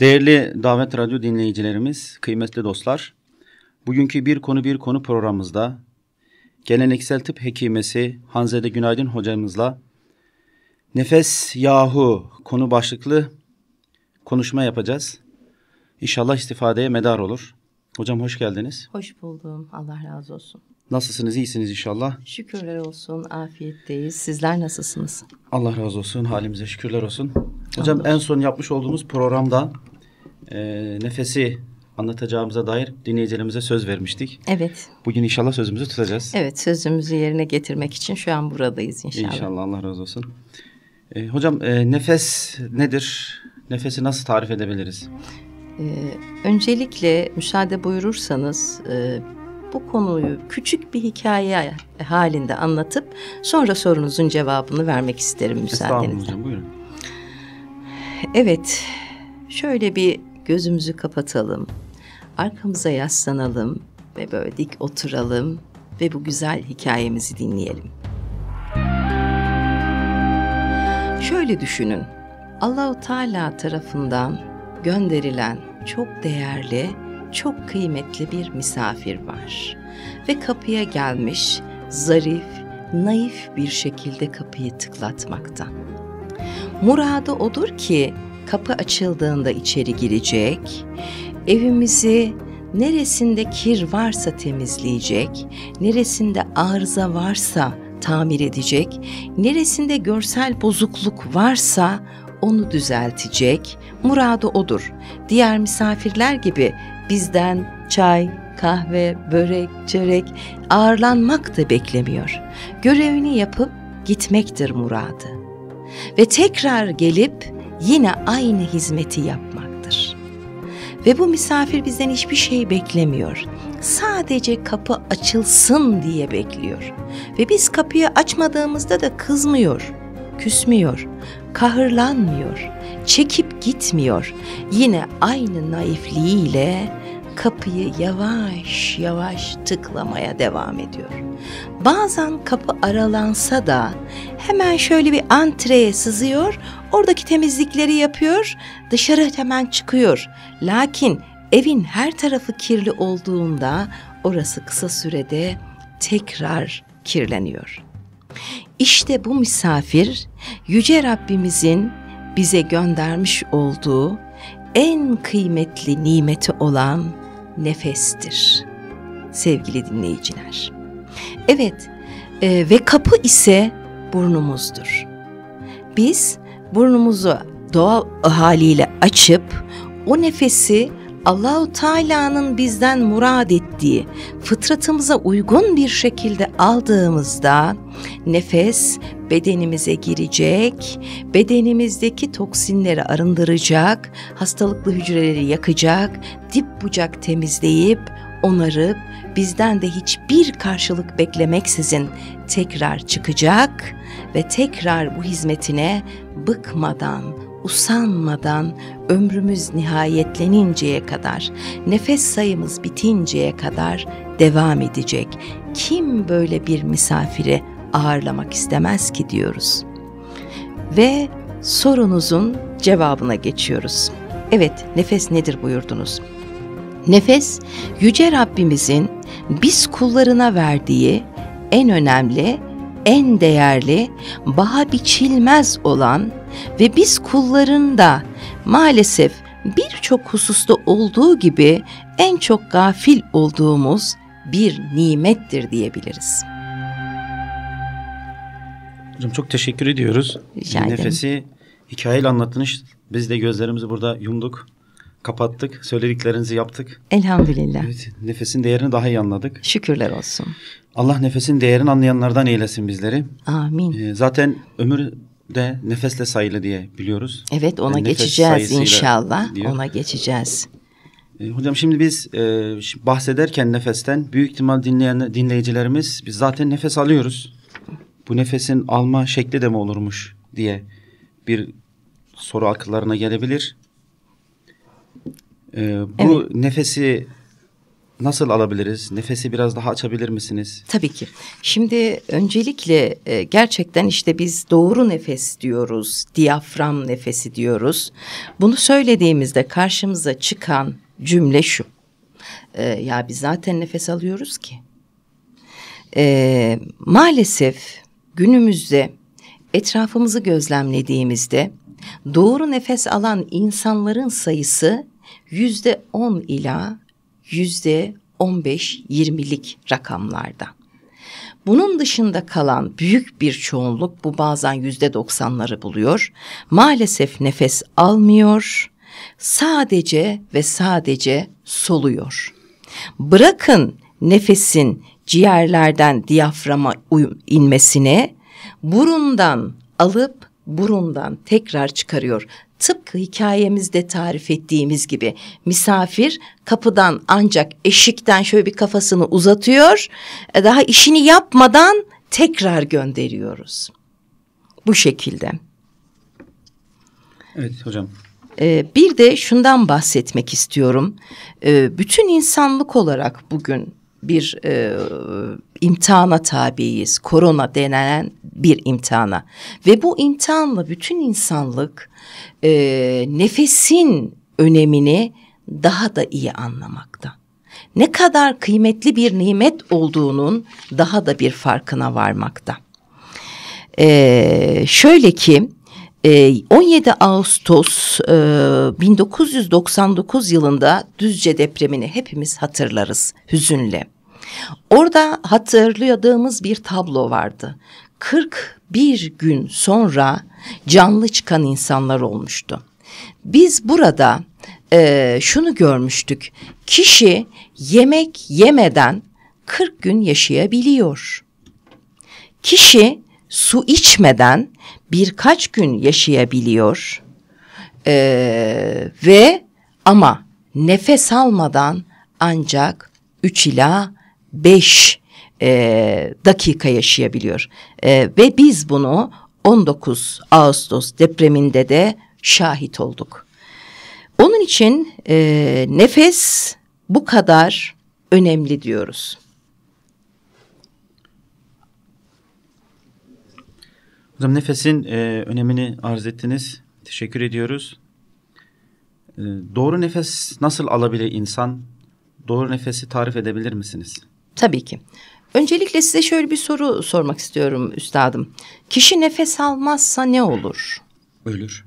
Değerli Davet Radyo dinleyicilerimiz, kıymetli dostlar, bugünkü Bir Konu Bir Konu programımızda geleneksel tıp hekimesi Hanzede Günaydın hocamızla Nefes Yahu konu başlıklı konuşma yapacağız. İnşallah istifadeye medar olur. Hocam hoş geldiniz. Hoş buldum. Allah razı olsun. Nasılsınız? İyisiniz inşallah. Şükürler olsun. Afiyetteyiz. Sizler nasılsınız? Allah razı olsun. Halimize şükürler olsun. Hocam Allah en son yapmış olduğumuz programda e, nefesi anlatacağımıza dair dinleyicilerimize söz vermiştik. Evet. Bugün inşallah sözümüzü tutacağız. Evet sözümüzü yerine getirmek için şu an buradayız inşallah. İnşallah Allah razı olsun. E, hocam e, nefes nedir? Nefesi nasıl tarif edebiliriz? E, öncelikle müsaade buyurursanız e, bu konuyu küçük bir hikaye halinde anlatıp sonra sorunuzun cevabını vermek isterim müsaadenizle. buyurun. Evet, şöyle bir gözümüzü kapatalım, arkamıza yaslanalım ve böyle dik oturalım ve bu güzel hikayemizi dinleyelim. Şöyle düşünün. Allahu Teala tarafından gönderilen çok değerli çok kıymetli bir misafir var ve kapıya gelmiş zarif, naif bir şekilde kapıyı tıklatmakta. Muradı odur ki kapı açıldığında içeri girecek, evimizi neresinde kir varsa temizleyecek, neresinde arıza varsa tamir edecek, neresinde görsel bozukluk varsa onu düzeltecek, muradı odur. Diğer misafirler gibi bizden çay, kahve, börek, çörek ağırlanmak da beklemiyor. Görevini yapıp gitmektir muradı. Ve tekrar gelip yine aynı hizmeti yapmaktır. Ve bu misafir bizden hiçbir şey beklemiyor. Sadece kapı açılsın diye bekliyor. Ve biz kapıyı açmadığımızda da kızmıyor, küsmüyor, kahırlanmıyor çekip gitmiyor. Yine aynı naifliğiyle kapıyı yavaş yavaş tıklamaya devam ediyor. Bazen kapı aralansa da hemen şöyle bir antreye sızıyor, oradaki temizlikleri yapıyor, dışarı hemen çıkıyor. Lakin evin her tarafı kirli olduğunda orası kısa sürede tekrar kirleniyor. İşte bu misafir yüce Rabbimizin bize göndermiş olduğu en kıymetli nimeti olan nefestir sevgili dinleyiciler. Evet e, ve kapı ise burnumuzdur. Biz burnumuzu doğal haliyle açıp o nefesi Allahu Teala'nın bizden murad ettiği, fıtratımıza uygun bir şekilde aldığımızda Nefes bedenimize girecek, bedenimizdeki toksinleri arındıracak, hastalıklı hücreleri yakacak, dip bucak temizleyip onarıp bizden de hiçbir karşılık beklemeksizin tekrar çıkacak ve tekrar bu hizmetine bıkmadan, usanmadan ömrümüz nihayetleninceye kadar, nefes sayımız bitinceye kadar devam edecek. Kim böyle bir misafiri ağırlamak istemez ki diyoruz. Ve sorunuzun cevabına geçiyoruz. Evet, nefes nedir buyurdunuz? Nefes, Yüce Rabbimizin biz kullarına verdiği en önemli, en değerli, baha biçilmez olan ve biz kulların da maalesef birçok hususta olduğu gibi en çok gafil olduğumuz bir nimettir diyebiliriz.'' Hocam çok teşekkür ediyoruz. Rica Nefesi hikayeyle anlattınız. Biz de gözlerimizi burada yumduk, kapattık, söylediklerinizi yaptık. Elhamdülillah. Evet, nefesin değerini daha iyi anladık. Şükürler olsun. Allah nefesin değerini anlayanlardan eylesin bizleri. Amin. Ee, zaten ömür de nefesle sayılı diye biliyoruz. Evet ona yani geçeceğiz inşallah. Diyor. Ona geçeceğiz. E, hocam şimdi biz e, bahsederken nefesten büyük ihtimal dinleyen dinleyicilerimiz biz zaten nefes alıyoruz bu nefesin alma şekli de mi olurmuş diye bir soru akıllarına gelebilir. Ee, bu evet. nefesi nasıl alabiliriz? Nefesi biraz daha açabilir misiniz? Tabii ki. Şimdi öncelikle e, gerçekten işte biz doğru nefes diyoruz, diyafram nefesi diyoruz. Bunu söylediğimizde karşımıza çıkan cümle şu. E, ya biz zaten nefes alıyoruz ki. E, maalesef günümüzde etrafımızı gözlemlediğimizde doğru nefes alan insanların sayısı yüzde on ila yüzde on beş yirmilik rakamlarda. Bunun dışında kalan büyük bir çoğunluk bu bazen yüzde doksanları buluyor. Maalesef nefes almıyor, sadece ve sadece soluyor. Bırakın nefesin ciğerlerden diyaframa inmesini burundan alıp burundan tekrar çıkarıyor. Tıpkı hikayemizde tarif ettiğimiz gibi misafir kapıdan ancak eşikten şöyle bir kafasını uzatıyor. E, daha işini yapmadan tekrar gönderiyoruz. Bu şekilde. Evet hocam. Ee, bir de şundan bahsetmek istiyorum. Ee, bütün insanlık olarak bugün bir e, imtihana tabiyiz. Korona denen bir imtihana. Ve bu imtihanla bütün insanlık e, nefesin önemini daha da iyi anlamakta. Ne kadar kıymetli bir nimet olduğunun daha da bir farkına varmakta. E, şöyle ki 17 ee, Ağustos 1999 e, yılında Düzce depremini hepimiz hatırlarız hüzünle. Orada hatırladığımız bir tablo vardı. 41 gün sonra canlı çıkan insanlar olmuştu. Biz burada e, şunu görmüştük. Kişi yemek yemeden 40 gün yaşayabiliyor. Kişi su içmeden birkaç gün yaşayabiliyor ee, ve ama nefes almadan ancak 3 ila 5 e, dakika yaşayabiliyor. E, ve biz bunu 19 Ağustos depreminde de şahit olduk. Onun için e, nefes bu kadar önemli diyoruz. Hocam nefesin e, önemini arz ettiniz. Teşekkür ediyoruz. E, doğru nefes nasıl alabilir insan? Doğru nefesi tarif edebilir misiniz? Tabii ki. Öncelikle size şöyle bir soru sormak istiyorum üstadım. Kişi nefes almazsa ne olur? Ölür.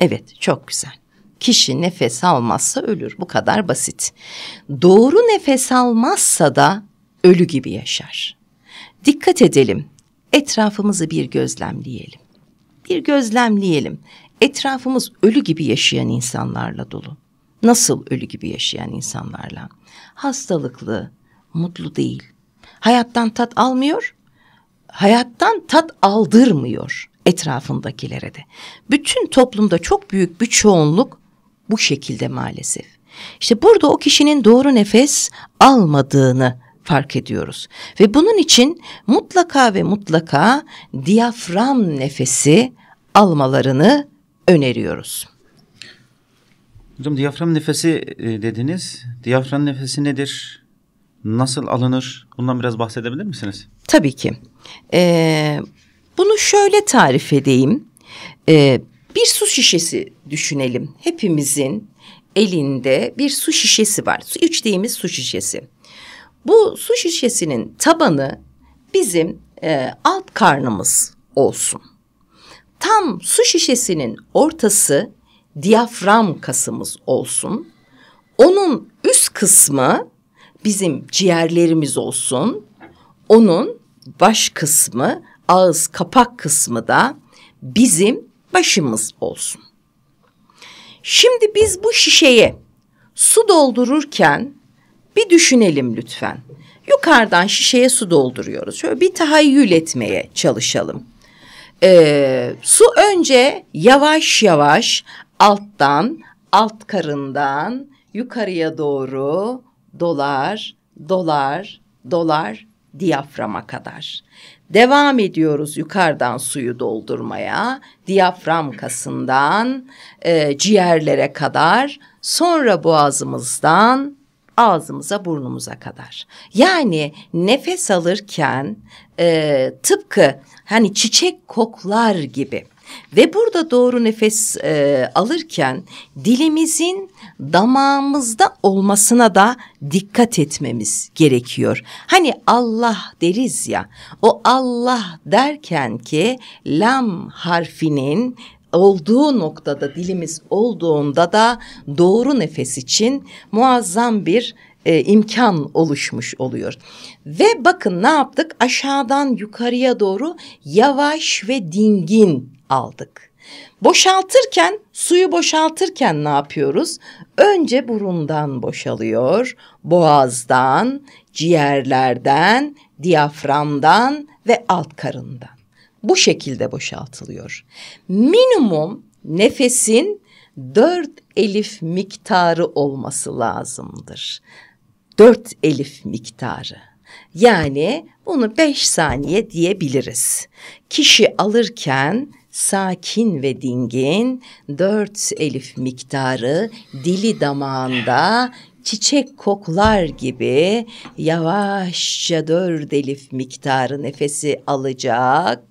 Evet, çok güzel. Kişi nefes almazsa ölür. Bu kadar basit. Doğru nefes almazsa da ölü gibi yaşar. Dikkat edelim etrafımızı bir gözlemleyelim. Bir gözlemleyelim. Etrafımız ölü gibi yaşayan insanlarla dolu. Nasıl ölü gibi yaşayan insanlarla? Hastalıklı, mutlu değil. Hayattan tat almıyor, hayattan tat aldırmıyor etrafındakilere de. Bütün toplumda çok büyük bir çoğunluk bu şekilde maalesef. İşte burada o kişinin doğru nefes almadığını fark ediyoruz. Ve bunun için mutlaka ve mutlaka diyafram nefesi almalarını öneriyoruz. Hocam diyafram nefesi e, dediniz. Diyafram nefesi nedir? Nasıl alınır? Bundan biraz bahsedebilir misiniz? Tabii ki. Ee, bunu şöyle tarif edeyim. Ee, bir su şişesi düşünelim. Hepimizin elinde bir su şişesi var. Su içtiğimiz su şişesi. Bu su şişesinin tabanı bizim e, alt karnımız olsun. Tam su şişesinin ortası diyafram kasımız olsun. Onun üst kısmı bizim ciğerlerimiz olsun. Onun baş kısmı, ağız kapak kısmı da bizim başımız olsun. Şimdi biz bu şişeye su doldururken bir düşünelim lütfen. Yukarıdan şişeye su dolduruyoruz. Şöyle bir tahayyül etmeye çalışalım. Ee, su önce yavaş yavaş alttan, alt karından yukarıya doğru dolar, dolar, dolar diyaframa kadar. Devam ediyoruz yukarıdan suyu doldurmaya, diyafram kasından e, ciğerlere kadar, sonra boğazımızdan ağzımıza burnumuza kadar. Yani nefes alırken e, tıpkı hani çiçek koklar gibi ve burada doğru nefes e, alırken dilimizin damağımızda olmasına da dikkat etmemiz gerekiyor. Hani Allah deriz ya o Allah derken ki lam harfinin olduğu noktada dilimiz olduğunda da doğru nefes için muazzam bir e, imkan oluşmuş oluyor. Ve bakın ne yaptık? Aşağıdan yukarıya doğru yavaş ve dingin aldık. Boşaltırken, suyu boşaltırken ne yapıyoruz? Önce burundan boşalıyor, boğazdan, ciğerlerden, diyaframdan ve alt karından bu şekilde boşaltılıyor. Minimum nefesin dört elif miktarı olması lazımdır. Dört elif miktarı. Yani bunu beş saniye diyebiliriz. Kişi alırken sakin ve dingin dört elif miktarı dili damağında çiçek koklar gibi yavaşça dört elif miktarı nefesi alacak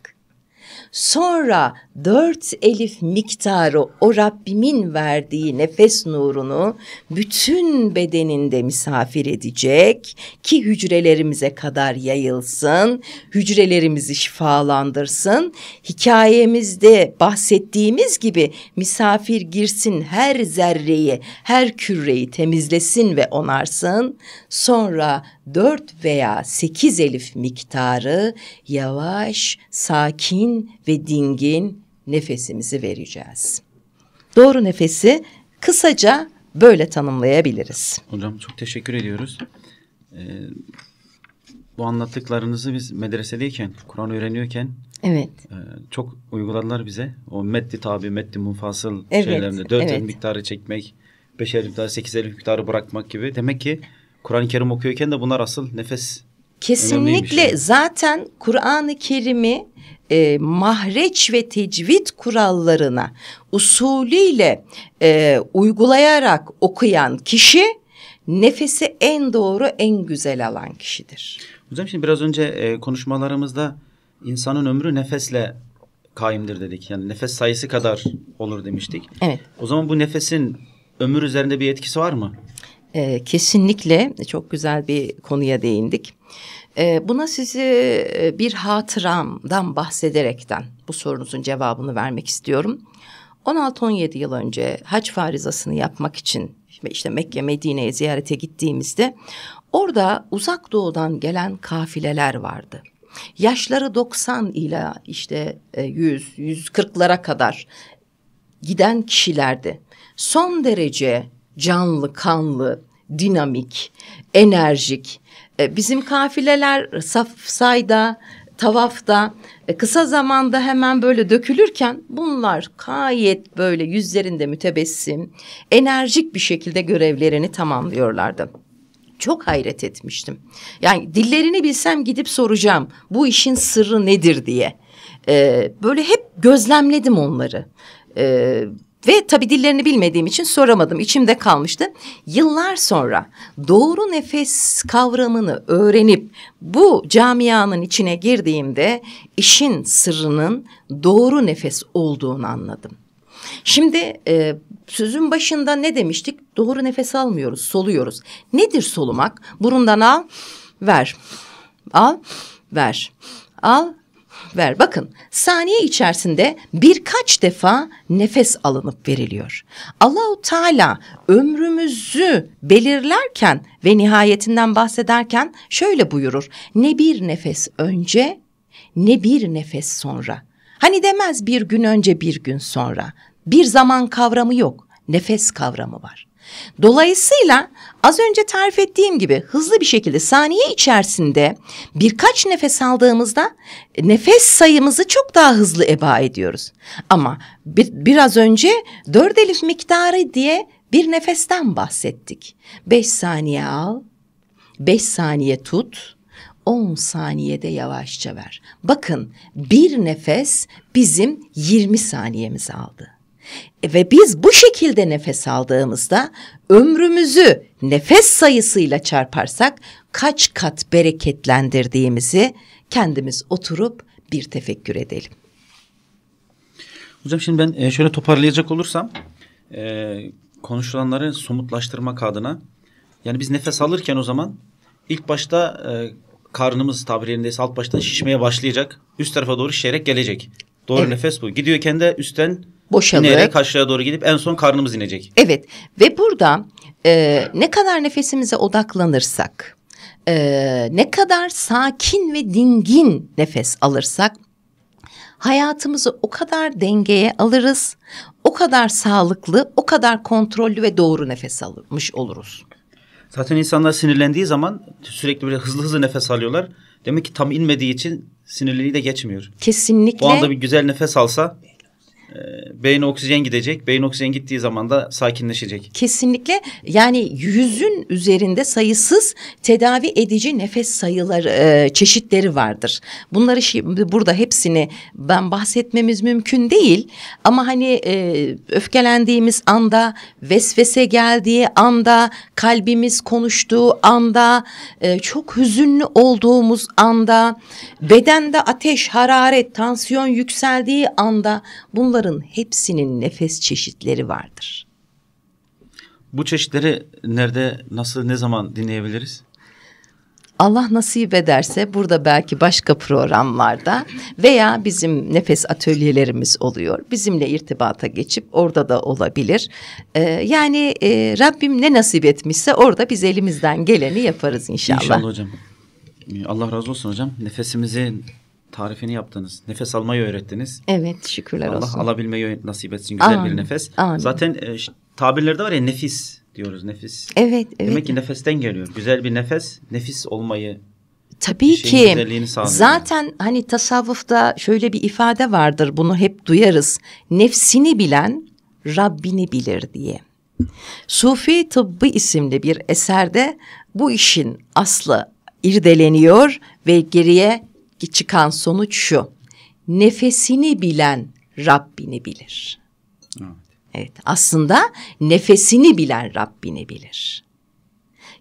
Sonra dört elif miktarı o Rabbimin verdiği nefes nurunu bütün bedeninde misafir edecek ki hücrelerimize kadar yayılsın, hücrelerimizi şifalandırsın. Hikayemizde bahsettiğimiz gibi misafir girsin her zerreyi, her küreyi temizlesin ve onarsın. Sonra dört veya sekiz elif miktarı yavaş, sakin ve dingin nefesimizi vereceğiz. Doğru nefesi kısaca böyle tanımlayabiliriz. Hocam çok teşekkür ediyoruz. Ee, bu anlattıklarınızı biz medresedeyken, Kur'an öğreniyorken Evet. E, çok uyguladılar bize. O meddi tabi, meddi munfasıl evet, şeylerinde. Dört evet. el miktarı çekmek, beş elif miktarı, sekiz elif miktarı bırakmak gibi. Demek ki Kur'an-ı Kerim okuyorken de bunlar asıl nefes Kesinlikle zaten Kur'an-ı Kerim'i e, mahreç ve tecvid kurallarına usulüyle e, uygulayarak okuyan kişi nefesi en doğru en güzel alan kişidir. Hocam şimdi biraz önce e, konuşmalarımızda insanın ömrü nefesle kaimdir dedik. Yani nefes sayısı kadar olur demiştik. Evet. O zaman bu nefesin ömür üzerinde bir etkisi var mı? E, kesinlikle çok güzel bir konuya değindik. Ee, buna sizi e, bir hatıramdan bahsederekten bu sorunuzun cevabını vermek istiyorum. 16-17 yıl önce hac farizasını yapmak için işte Mekke Medine'ye ziyarete gittiğimizde orada uzak doğudan gelen kafileler vardı. Yaşları 90 ile işte 100, e, 140'lara kadar giden kişilerdi. Son derece canlı, kanlı, dinamik, enerjik e, bizim kafileler sayda, tavafta e, kısa zamanda hemen böyle dökülürken bunlar gayet böyle yüzlerinde mütebessim, enerjik bir şekilde görevlerini tamamlıyorlardı çok hayret etmiştim. Yani dillerini bilsem gidip soracağım bu işin sırrı nedir diye. Ee, böyle hep gözlemledim onları. Ee, ve tabi dillerini bilmediğim için soramadım. İçimde kalmıştı. Yıllar sonra doğru nefes kavramını öğrenip bu camianın içine girdiğimde işin sırrının doğru nefes olduğunu anladım. Şimdi e, sözün başında ne demiştik? Doğru nefes almıyoruz, soluyoruz. Nedir solumak? Burundan al, ver. Al, ver. Al, ver. Bakın saniye içerisinde birkaç defa nefes alınıp veriliyor. Allahu Teala ömrümüzü belirlerken ve nihayetinden bahsederken şöyle buyurur. Ne bir nefes önce ne bir nefes sonra. Hani demez bir gün önce bir gün sonra. Bir zaman kavramı yok. Nefes kavramı var. Dolayısıyla az önce tarif ettiğim gibi hızlı bir şekilde saniye içerisinde birkaç nefes aldığımızda nefes sayımızı çok daha hızlı eba ediyoruz. Ama bir, biraz önce dört elif miktarı diye bir nefesten bahsettik. Beş saniye al, beş saniye tut, on saniyede yavaşça ver. Bakın bir nefes bizim yirmi saniyemizi aldı. Ve biz bu şekilde nefes aldığımızda ömrümüzü nefes sayısıyla çarparsak kaç kat bereketlendirdiğimizi kendimiz oturup bir tefekkür edelim. Hocam şimdi ben e, şöyle toparlayacak olursam e, konuşulanları somutlaştırmak adına yani biz nefes alırken o zaman ilk başta e, karnımız tabiri yerindeyse alt baştan şişmeye başlayacak. Üst tarafa doğru şişerek gelecek. Doğru evet. nefes bu. Gidiyorken de üstten boşalıp. İnerek aşağı doğru gidip en son karnımız inecek. Evet ve burada e, ne kadar nefesimize odaklanırsak, e, ne kadar sakin ve dingin nefes alırsak hayatımızı o kadar dengeye alırız, o kadar sağlıklı, o kadar kontrollü ve doğru nefes almış oluruz. Zaten insanlar sinirlendiği zaman sürekli böyle hızlı hızlı nefes alıyorlar. Demek ki tam inmediği için sinirliliği de geçmiyor. Kesinlikle. O anda bir güzel nefes alsa ee, beyin oksijen gidecek. Beyin oksijen gittiği zaman da sakinleşecek. Kesinlikle yani yüzün üzerinde sayısız tedavi edici nefes sayıları e, çeşitleri vardır. Bunları şimdi burada hepsini ben bahsetmemiz mümkün değil. Ama hani e, öfkelendiğimiz anda, vesvese geldiği anda, kalbimiz konuştuğu anda, e, çok hüzünlü olduğumuz anda, bedende ateş, hararet, tansiyon yükseldiği anda bunları Bunların hepsinin nefes çeşitleri vardır. Bu çeşitleri nerede, nasıl, ne zaman dinleyebiliriz? Allah nasip ederse burada belki başka programlarda veya bizim nefes atölyelerimiz oluyor. Bizimle irtibata geçip orada da olabilir. Ee, yani e, Rabbim ne nasip etmişse orada biz elimizden geleni yaparız inşallah. İnşallah hocam. Allah razı olsun hocam. Nefesimizi tarifini yaptınız. Nefes almayı öğrettiniz. Evet şükürler Allah olsun. Allah alabilmeyi nasip etsin güzel amin, bir nefes. Amin. Zaten e, tabirlerde var ya nefis diyoruz nefis. Evet, evet. Demek ki nefesten geliyor. Güzel bir nefes, nefis olmayı Tabii ki zaten hani tasavvufta şöyle bir ifade vardır bunu hep duyarız. Nefsini bilen Rabbini bilir diye. Sufi Tıbbı isimli bir eserde bu işin aslı irdeleniyor ve geriye çıkan sonuç şu. Nefesini bilen Rabbini bilir. Evet. evet aslında nefesini bilen Rabbini bilir.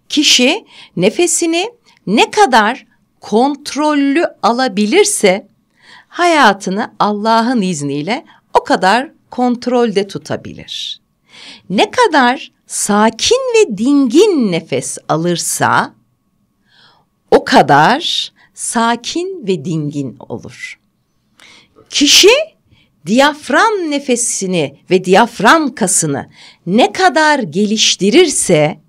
Kişi nefesini ne kadar kontrollü alabilirse hayatını Allah'ın izniyle o kadar kontrolde tutabilir. Ne kadar sakin ve dingin nefes alırsa o kadar sakin ve dingin olur. Kişi diyafram nefesini ve diyafram kasını ne kadar geliştirirse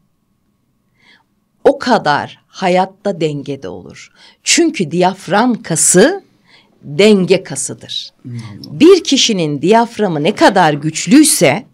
o kadar hayatta dengede olur. Çünkü diyafram kası denge kasıdır. Bir kişinin diyaframı ne kadar güçlüyse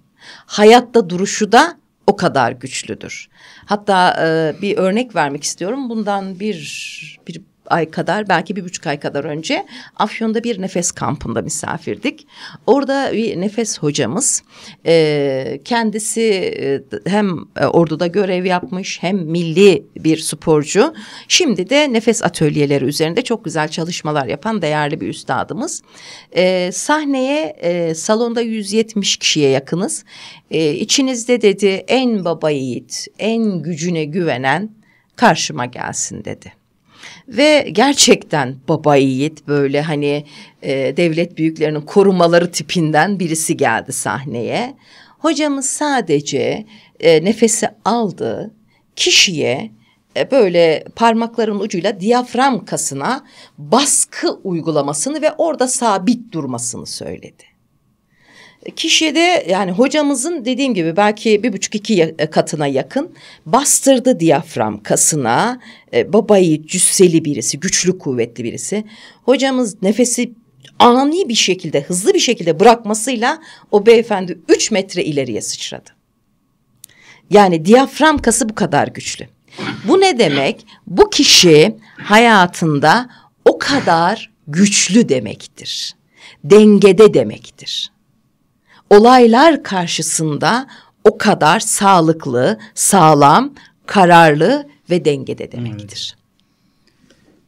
hayatta duruşu da o kadar güçlüdür. Hatta e, bir örnek vermek istiyorum. Bundan bir, bir ay kadar belki bir buçuk ay kadar önce Afyon'da bir nefes kampında misafirdik. Orada bir nefes hocamız e, kendisi e, hem e, orduda görev yapmış hem milli bir sporcu. Şimdi de nefes atölyeleri üzerinde çok güzel çalışmalar yapan değerli bir üstadımız. E, sahneye e, salonda 170 kişiye yakınız. E, içinizde dedi en baba yiğit, en gücüne güvenen karşıma gelsin dedi ve gerçekten baba yiğit böyle hani e, devlet büyüklerinin korumaları tipinden birisi geldi sahneye. Hocamız sadece e, nefesi aldı kişiye e, böyle parmakların ucuyla diyafram kasına baskı uygulamasını ve orada sabit durmasını söyledi. Kişide yani hocamızın dediğim gibi belki bir buçuk iki e, katına yakın bastırdı diyafram kasına e, babayı cüsseli birisi güçlü kuvvetli birisi. Hocamız nefesi ani bir şekilde hızlı bir şekilde bırakmasıyla o beyefendi üç metre ileriye sıçradı. Yani diyafram kası bu kadar güçlü. Bu ne demek? Bu kişi hayatında o kadar güçlü demektir. Dengede demektir olaylar karşısında o kadar sağlıklı, sağlam, kararlı ve dengede demektir.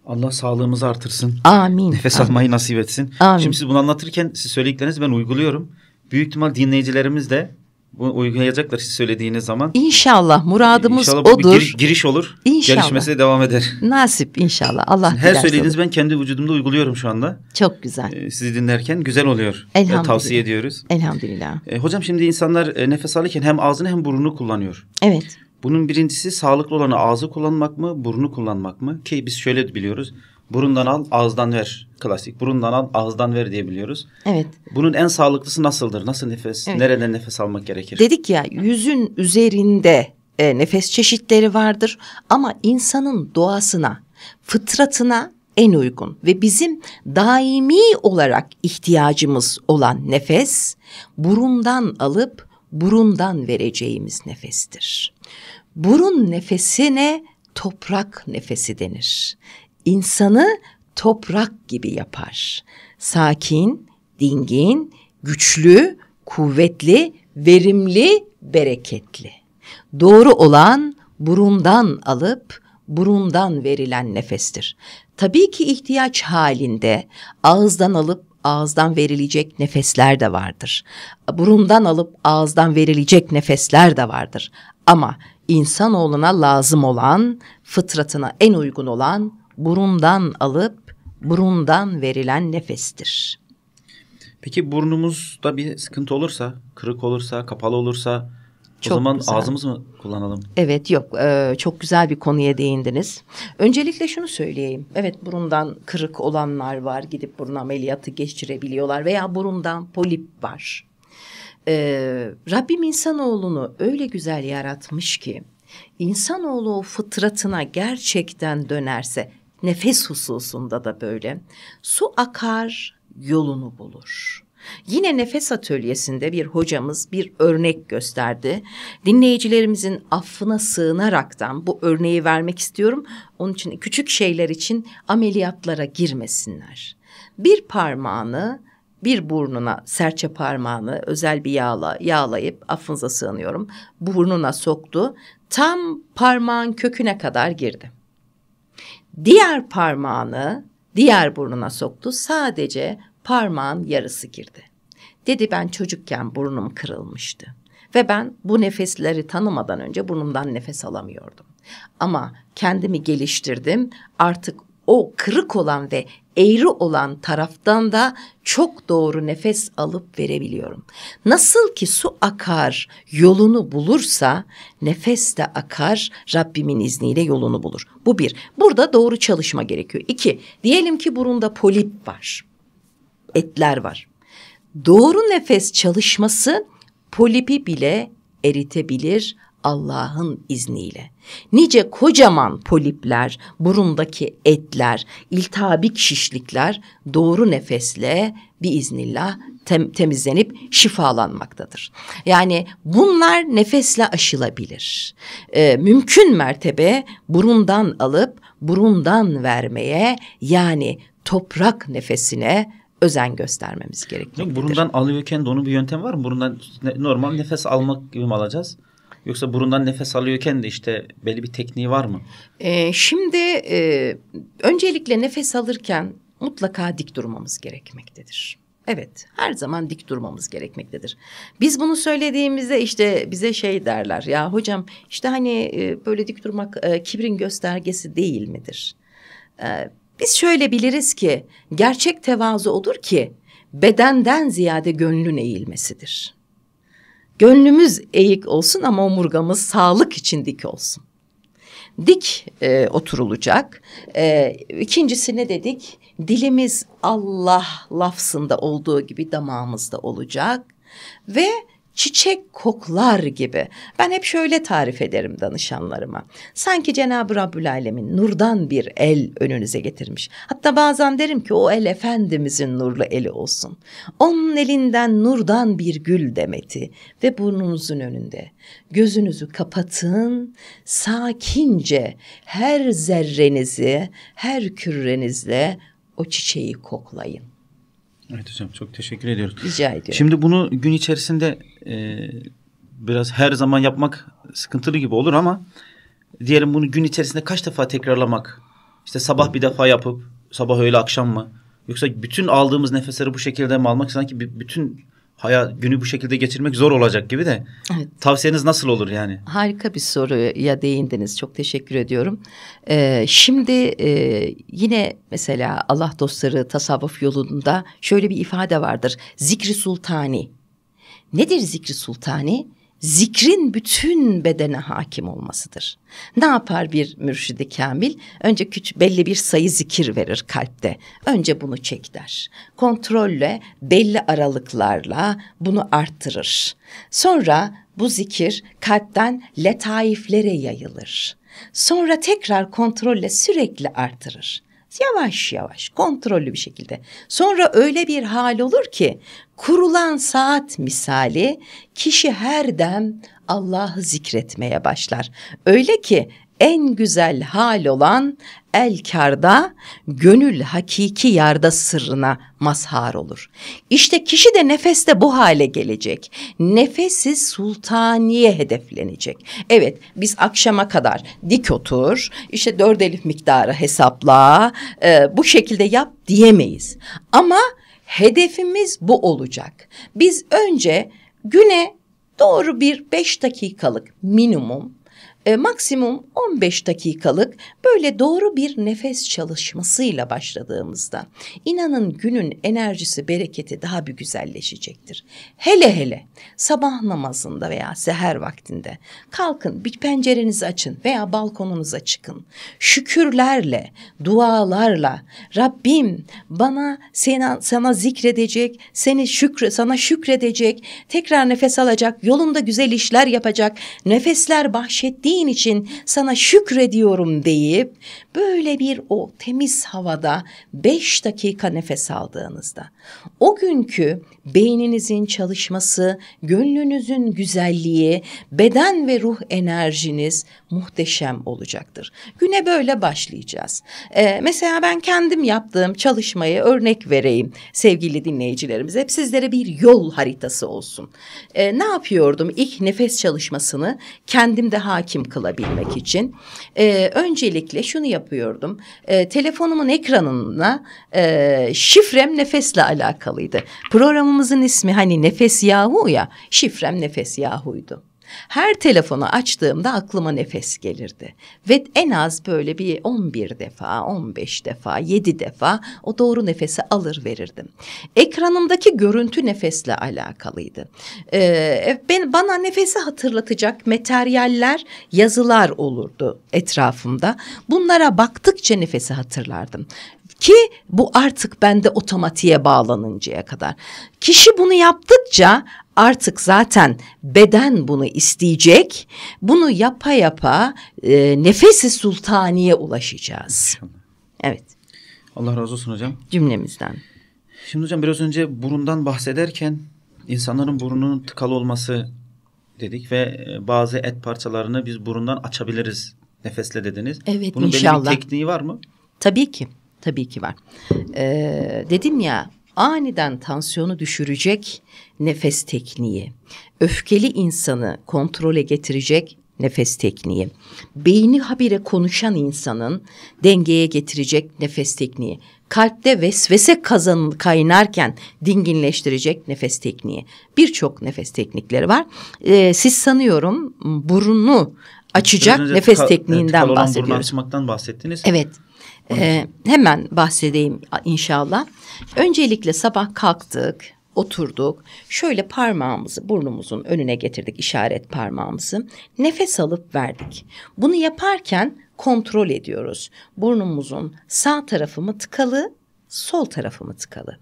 Allah sağlığımızı artırsın. Amin. Nefes Amin. almayı nasip etsin. Amin. Şimdi siz bunu anlatırken siz söylediklerinizi ben uyguluyorum. Büyük ihtimal dinleyicilerimiz de bunu uygulayacaklar siz söylediğiniz zaman. İnşallah muradımız inşallah odur. Bir giriş, giriş olur. İnşallah. Gelişmesi devam eder. Nasip inşallah. Allah Her söylediğiniz olur. ben kendi vücudumda uyguluyorum şu anda. Çok güzel. Ee, sizi dinlerken güzel oluyor. Ee, Elhamdülillah. Ee, tavsiye ediyoruz. Elhamdülillah. Ee, hocam şimdi insanlar e, nefes alırken hem ağzını hem burnunu kullanıyor. Evet. Bunun birincisi sağlıklı olanı ağzı kullanmak mı, burnu kullanmak mı? Ki biz şöyle biliyoruz. Burundan al, ağızdan ver. Klasik. Burundan al, ağızdan ver diyebiliyoruz. Evet. Bunun en sağlıklısı nasıldır? Nasıl nefes, evet. nereden nefes almak gerekir? Dedik ya yüzün üzerinde e, nefes çeşitleri vardır ama insanın doğasına, fıtratına en uygun ve bizim daimi olarak ihtiyacımız olan nefes burundan alıp burundan vereceğimiz nefestir. Burun nefesine toprak nefesi denir insanı toprak gibi yapar. Sakin, dingin, güçlü, kuvvetli, verimli, bereketli. Doğru olan burundan alıp burundan verilen nefestir. Tabii ki ihtiyaç halinde ağızdan alıp ağızdan verilecek nefesler de vardır. Burundan alıp ağızdan verilecek nefesler de vardır. Ama insanoğluna lazım olan, fıtratına en uygun olan burundan alıp burundan verilen nefestir. Peki burnumuzda bir sıkıntı olursa, kırık olursa, kapalı olursa, çok o zaman güzel. ağzımız mı kullanalım? Evet yok e, çok güzel bir konuya değindiniz. Öncelikle şunu söyleyeyim. Evet burundan kırık olanlar var gidip burun ameliyatı geçirebiliyorlar veya burundan polip var. E, Rabbim insanoğlunu öyle güzel yaratmış ki insanoğlu o fıtratına gerçekten dönerse Nefes hususunda da böyle. Su akar yolunu bulur. Yine nefes atölyesinde bir hocamız bir örnek gösterdi. Dinleyicilerimizin affına sığınaraktan bu örneği vermek istiyorum. Onun için küçük şeyler için ameliyatlara girmesinler. Bir parmağını bir burnuna serçe parmağını özel bir yağla yağlayıp affınıza sığınıyorum burnuna soktu. Tam parmağın köküne kadar girdi. Diğer parmağını diğer burnuna soktu. Sadece parmağın yarısı girdi. Dedi ben çocukken burnum kırılmıştı ve ben bu nefesleri tanımadan önce burnumdan nefes alamıyordum. Ama kendimi geliştirdim. Artık o kırık olan ve eğri olan taraftan da çok doğru nefes alıp verebiliyorum. Nasıl ki su akar, yolunu bulursa nefes de akar, Rabbimin izniyle yolunu bulur. Bu bir. Burada doğru çalışma gerekiyor. İki, diyelim ki burunda polip var, etler var. Doğru nefes çalışması polipi bile eritebilir, Allah'ın izniyle. Nice kocaman polipler, burundaki etler, iltihabik şişlikler doğru nefesle biiznillah tem temizlenip şifalanmaktadır. Yani bunlar nefesle aşılabilir. Ee, mümkün mertebe burundan alıp burundan vermeye yani toprak nefesine özen göstermemiz gerekiyor. Burundan alıyorken de onun bir yöntem var mı? Burundan normal nefes almak gibi mi alacağız? Yoksa burundan nefes alıyorken de işte belli bir tekniği var mı? Ee, şimdi e, öncelikle nefes alırken mutlaka dik durmamız gerekmektedir. Evet, her zaman dik durmamız gerekmektedir. Biz bunu söylediğimizde işte bize şey derler. Ya hocam işte hani e, böyle dik durmak e, kibrin göstergesi değil midir? E, biz şöyle biliriz ki gerçek tevazu odur ki bedenden ziyade gönlün eğilmesidir. Gönlümüz eğik olsun ama omurgamız sağlık için dik olsun. Dik e, oturulacak. E, ikincisi ne dedik? Dilimiz Allah lafzında olduğu gibi damağımızda olacak. Ve çiçek koklar gibi. Ben hep şöyle tarif ederim danışanlarıma. Sanki Cenab-ı Rabbül Alemin nurdan bir el önünüze getirmiş. Hatta bazen derim ki o el Efendimizin nurlu eli olsun. Onun elinden nurdan bir gül demeti ve burnunuzun önünde. Gözünüzü kapatın, sakince her zerrenizi, her kürrenizle o çiçeği koklayın. Evet hocam çok teşekkür ediyoruz. Rica ediyorum. Şimdi bunu gün içerisinde e, biraz her zaman yapmak sıkıntılı gibi olur ama diyelim bunu gün içerisinde kaç defa tekrarlamak? İşte sabah bir defa yapıp sabah öyle akşam mı? Yoksa bütün aldığımız nefesleri bu şekilde mi almak? Sanki bütün hayat günü bu şekilde geçirmek zor olacak gibi de evet. tavsiyeniz nasıl olur yani? Harika bir soruya değindiniz. Çok teşekkür ediyorum. Ee, şimdi e, yine mesela Allah dostları tasavvuf yolunda şöyle bir ifade vardır. Zikri sultani. Nedir zikri sultani? zikrin bütün bedene hakim olmasıdır. Ne yapar bir mürşidi kamil? Önce küçük belli bir sayı zikir verir kalpte. Önce bunu çek der. Kontrolle belli aralıklarla bunu arttırır. Sonra bu zikir kalpten letaiflere yayılır. Sonra tekrar kontrolle sürekli artırır. Yavaş yavaş kontrollü bir şekilde. Sonra öyle bir hal olur ki kurulan saat misali kişi her dem Allah'ı zikretmeye başlar. Öyle ki en güzel hal olan el karda, gönül hakiki yarda sırrına mazhar olur. İşte kişi de nefeste bu hale gelecek. Nefesi sultaniye hedeflenecek. Evet biz akşama kadar dik otur, işte dört elif miktarı hesapla, e, bu şekilde yap diyemeyiz. Ama hedefimiz bu olacak. Biz önce güne doğru bir beş dakikalık minimum e, maksimum 15 dakikalık böyle doğru bir nefes çalışmasıyla başladığımızda inanın günün enerjisi bereketi daha bir güzelleşecektir. Hele hele sabah namazında veya seher vaktinde kalkın bir pencerenizi açın veya balkonunuza çıkın. Şükürlerle, dualarla Rabbim bana sana, sana zikredecek, seni şükre, sana şükredecek, tekrar nefes alacak, yolunda güzel işler yapacak, nefesler bahşettiği verdiğin için sana şükrediyorum deyip böyle bir o temiz havada beş dakika nefes aldığınızda o günkü beyninizin çalışması, gönlünüzün güzelliği, beden ve ruh enerjiniz muhteşem olacaktır. Güne böyle başlayacağız. Ee, mesela ben kendim yaptığım çalışmayı örnek vereyim sevgili dinleyicilerimiz. Hep sizlere bir yol haritası olsun. Ee, ne yapıyordum? İlk nefes çalışmasını kendimde hakim hakim kılabilmek için e, öncelikle şunu yapıyordum. E, telefonumun ekranına e, şifrem nefesle alakalıydı. Programımızın ismi hani Nefes Yahu ya şifrem Nefes Yahu'ydu. Her telefonu açtığımda aklıma nefes gelirdi. Ve en az böyle bir 11 defa, 15 defa, 7 defa o doğru nefesi alır verirdim. Ekranımdaki görüntü nefesle alakalıydı. Ee, e, ben, bana nefesi hatırlatacak materyaller, yazılar olurdu etrafımda. Bunlara baktıkça nefesi hatırlardım. Ki bu artık bende otomatiğe bağlanıncaya kadar. Kişi bunu yaptıkça artık zaten beden bunu isteyecek. Bunu yapa yapa e, nefesi sultaniye ulaşacağız. Evet. Allah razı olsun hocam. Cümlemizden. Şimdi hocam biraz önce burundan bahsederken insanların burununun tıkalı olması dedik ve e, bazı et parçalarını biz burundan açabiliriz nefesle dediniz. Evet Bunun inşallah. Bunun belli bir tekniği var mı? Tabii ki. Tabii ki var. Ee, dedim ya aniden tansiyonu düşürecek nefes tekniği, öfkeli insanı kontrole getirecek nefes tekniği, beyni habire konuşan insanın dengeye getirecek nefes tekniği, kalpte vesvese kazan kaynarken dinginleştirecek nefes tekniği. Birçok nefes teknikleri var. Ee, siz sanıyorum burunu açacak nefes tekniğinden evet, bahsediyoruz. açmaktan bahsettiniz. Evet. Ee, hemen bahsedeyim inşallah. Öncelikle sabah kalktık, oturduk. Şöyle parmağımızı burnumuzun önüne getirdik işaret parmağımızı. Nefes alıp verdik. Bunu yaparken kontrol ediyoruz. Burnumuzun sağ tarafı mı tıkalı, sol tarafı mı tıkalı?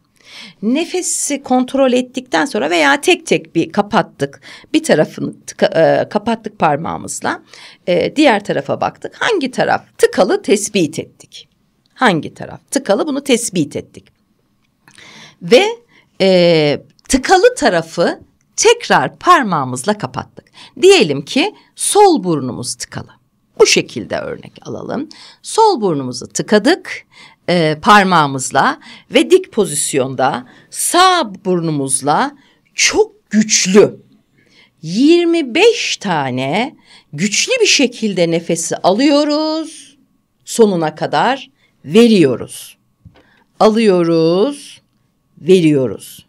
Nefesi kontrol ettikten sonra veya tek tek bir kapattık. Bir tarafını tıka, e, kapattık parmağımızla. E, diğer tarafa baktık. Hangi taraf tıkalı tespit ettik. Hangi taraf? Tıkalı bunu tespit ettik. Ve e, tıkalı tarafı tekrar parmağımızla kapattık. Diyelim ki sol burnumuz tıkalı. Bu şekilde örnek alalım. Sol burnumuzu tıkadık e, parmağımızla ve dik pozisyonda sağ burnumuzla çok güçlü 25 tane güçlü bir şekilde nefesi alıyoruz sonuna kadar veriyoruz. Alıyoruz, veriyoruz.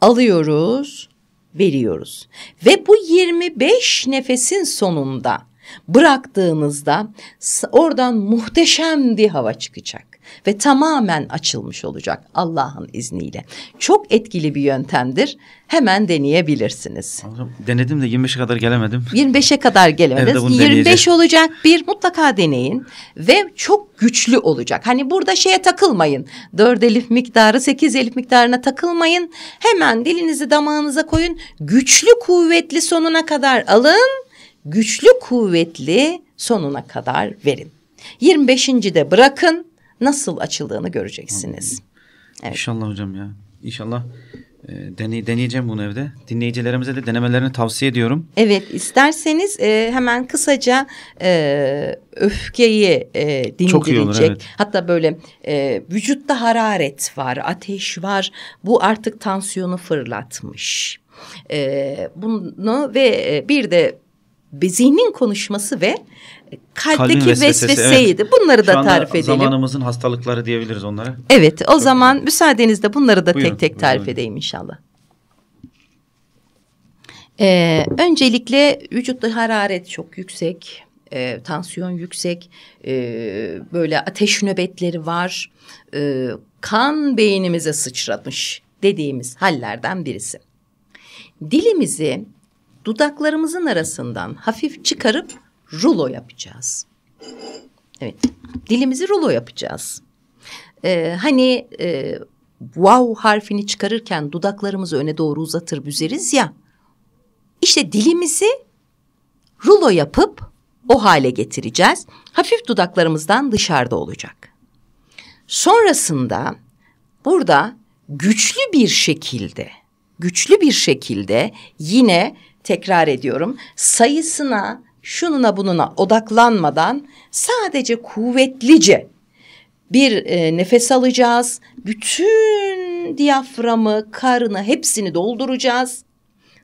Alıyoruz, veriyoruz. Ve bu 25 nefesin sonunda bıraktığınızda oradan muhteşem bir hava çıkacak ve tamamen açılmış olacak Allah'ın izniyle. Çok etkili bir yöntemdir. Hemen deneyebilirsiniz. Denedim de 25'e kadar gelemedim. 25'e kadar gelemedim. 25 olacak bir mutlaka deneyin ve çok güçlü olacak. Hani burada şeye takılmayın. 4 elif miktarı 8 elif miktarına takılmayın. Hemen dilinizi damağınıza koyun. Güçlü kuvvetli sonuna kadar alın. Güçlü kuvvetli sonuna kadar verin. 25. de bırakın nasıl açıldığını göreceksiniz. Evet. İnşallah hocam ya. İnşallah e, deney, deneyeceğim bunu evde. Dinleyicilerimize de denemelerini tavsiye ediyorum. Evet isterseniz e, hemen kısaca e, öfkeyi e, dindirecek. Çok iyi olur, evet. Hatta böyle e, vücutta hararet var, ateş var. Bu artık tansiyonu fırlatmış. E, bunu ve e, bir de e, zihnin konuşması ve kalpteki vesveseydi. Evet. Bunları da tarif edelim. zamanımızın hastalıkları diyebiliriz onlara. Evet o Çok zaman güzel. müsaadenizle bunları da buyurun, tek tek tarif buyurun. edeyim inşallah. Ee, öncelikle vücutta hararet çok yüksek, e, tansiyon yüksek, e, böyle ateş nöbetleri var, e, kan beynimize sıçratmış dediğimiz hallerden birisi. Dilimizi dudaklarımızın arasından hafif çıkarıp rulo yapacağız. Evet dilimizi rulo yapacağız. Ee, hani e, wow harfini çıkarırken dudaklarımızı öne doğru uzatır büzeriz ya. İşte dilimizi rulo yapıp o hale getireceğiz. Hafif dudaklarımızdan dışarıda olacak. Sonrasında burada güçlü bir şekilde, güçlü bir şekilde yine tekrar ediyorum sayısına şununa bununa odaklanmadan sadece kuvvetlice bir e, nefes alacağız. Bütün diyaframı, karını hepsini dolduracağız.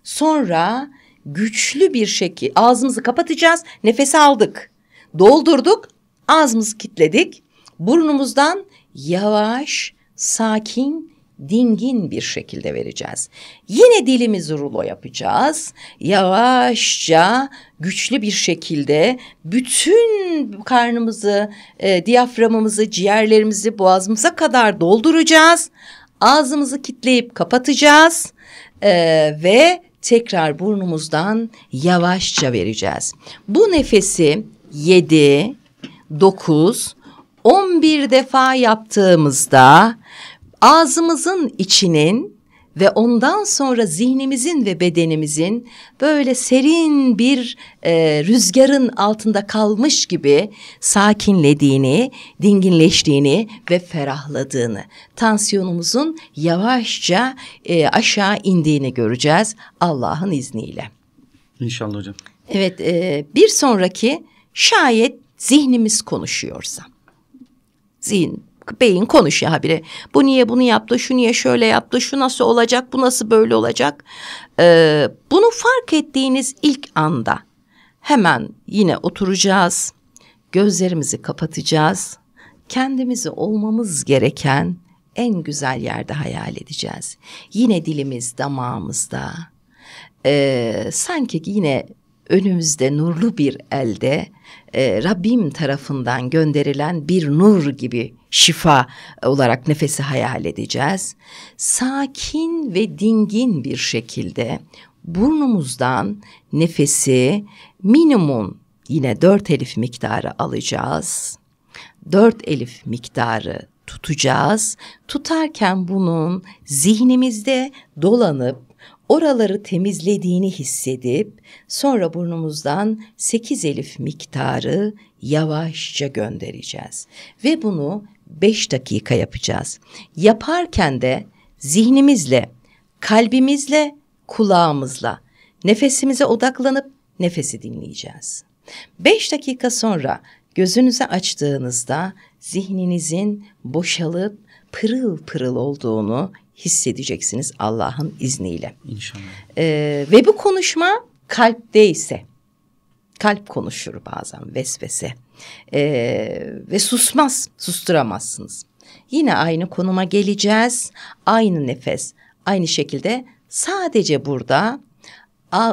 Sonra güçlü bir şekilde ağzımızı kapatacağız. Nefes aldık. Doldurduk. Ağzımızı kitledik. Burnumuzdan yavaş, sakin dingin bir şekilde vereceğiz. Yine dilimizi rulo yapacağız. Yavaşça güçlü bir şekilde bütün karnımızı, e, diyaframımızı, ciğerlerimizi boğazımıza kadar dolduracağız. Ağzımızı kitleyip kapatacağız e, ve tekrar burnumuzdan yavaşça vereceğiz. Bu nefesi 7, 9, 11 defa yaptığımızda ağzımızın içinin ve ondan sonra zihnimizin ve bedenimizin böyle serin bir e, rüzgarın altında kalmış gibi sakinlediğini, dinginleştiğini ve ferahladığını, tansiyonumuzun yavaşça e, aşağı indiğini göreceğiz Allah'ın izniyle. İnşallah hocam. Evet, e, bir sonraki şayet zihnimiz konuşuyorsa. Zihin beyin konuşuyor habire. Bu niye bunu yaptı, şu niye şöyle yaptı, şu nasıl olacak, bu nasıl böyle olacak. Ee, bunu fark ettiğiniz ilk anda hemen yine oturacağız, gözlerimizi kapatacağız. Kendimizi olmamız gereken en güzel yerde hayal edeceğiz. Yine dilimiz damağımızda. Ee, sanki yine önümüzde nurlu bir elde e, Rabbim tarafından gönderilen bir nur gibi şifa olarak nefesi hayal edeceğiz. Sakin ve dingin bir şekilde burnumuzdan nefesi minimum yine dört elif miktarı alacağız. Dört elif miktarı tutacağız. Tutarken bunun zihnimizde dolanıp oraları temizlediğini hissedip sonra burnumuzdan 8 elif miktarı yavaşça göndereceğiz. Ve bunu 5 dakika yapacağız. Yaparken de zihnimizle, kalbimizle, kulağımızla nefesimize odaklanıp nefesi dinleyeceğiz. 5 dakika sonra gözünüzü açtığınızda zihninizin boşalıp pırıl pırıl olduğunu hissedeceksiniz Allah'ın izniyle. İnşallah. Ee, ve bu konuşma kalpteyse, kalp konuşur bazen vesvese ee, ve susmaz, susturamazsınız. Yine aynı konuma geleceğiz, aynı nefes, aynı şekilde sadece burada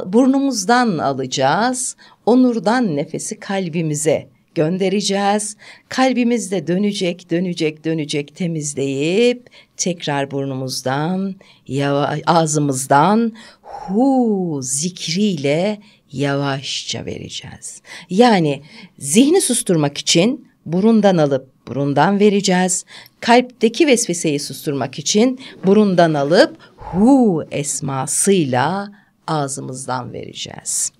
burnumuzdan alacağız, onurdan nefesi kalbimize göndereceğiz. Kalbimizde dönecek, dönecek, dönecek temizleyip tekrar burnumuzdan, ağzımızdan hu zikriyle yavaşça vereceğiz. Yani zihni susturmak için burundan alıp burundan vereceğiz. Kalpteki vesveseyi susturmak için burundan alıp hu esmasıyla ağzımızdan vereceğiz.